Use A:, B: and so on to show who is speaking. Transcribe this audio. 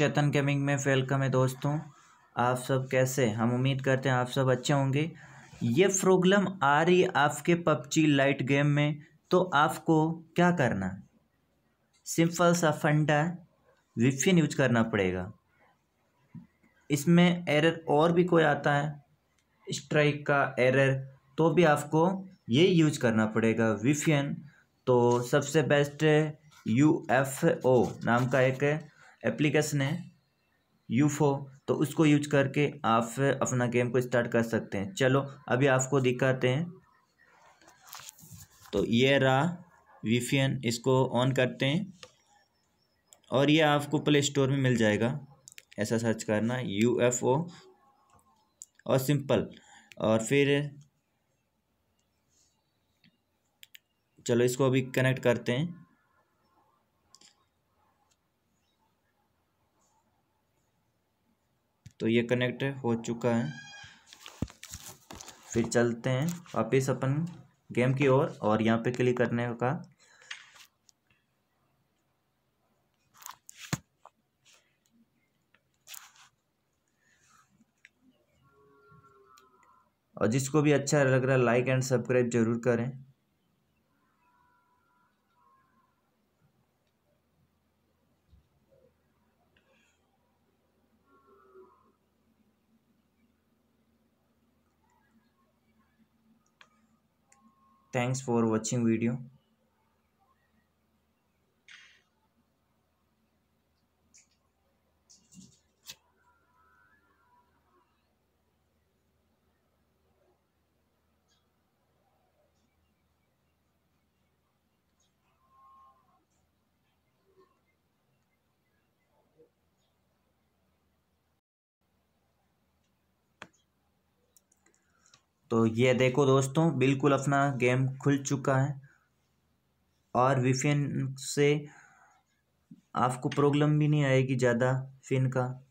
A: चेतन gaming में welcome है दोस्तों आप सब कैसे हम उम्मीद करते हैं आप सब अच्छे होंगे ये प्रॉब्लम आ रही आपके पबजी लाइट गेम में तो आपको क्या करना सिंपल सा फंडा विफिन यूज करना पड़ेगा इसमें एरर और भी कोई आता है स्ट्राइक का एरर तो भी आपको ये यूज करना पड़ेगा विफियन तो सबसे बेस्ट यू एफ ओ नाम का एक है एप्लीकेशन है यूफो तो उसको यूज करके आप अपना गेम को स्टार्ट कर सकते हैं चलो अभी आपको दिखाते हैं तो ये रहा वीफियन इसको ऑन करते हैं और ये आपको प्ले स्टोर में मिल जाएगा ऐसा सर्च करना यू एफ ओ और सिंपल और फिर चलो इसको अभी कनेक्ट करते हैं तो ये कनेक्ट हो चुका है फिर चलते हैं वापिस अपन गेम की ओर और, और यहाँ पे क्लिक करने का और जिसको भी अच्छा लग रहा है लाइक एंड सब्सक्राइब जरूर करें
B: Thanks for watching video.
A: तो ये देखो दोस्तों बिल्कुल अपना गेम खुल चुका है और विफिन से आपको प्रॉब्लम भी नहीं आएगी ज़्यादा फिन का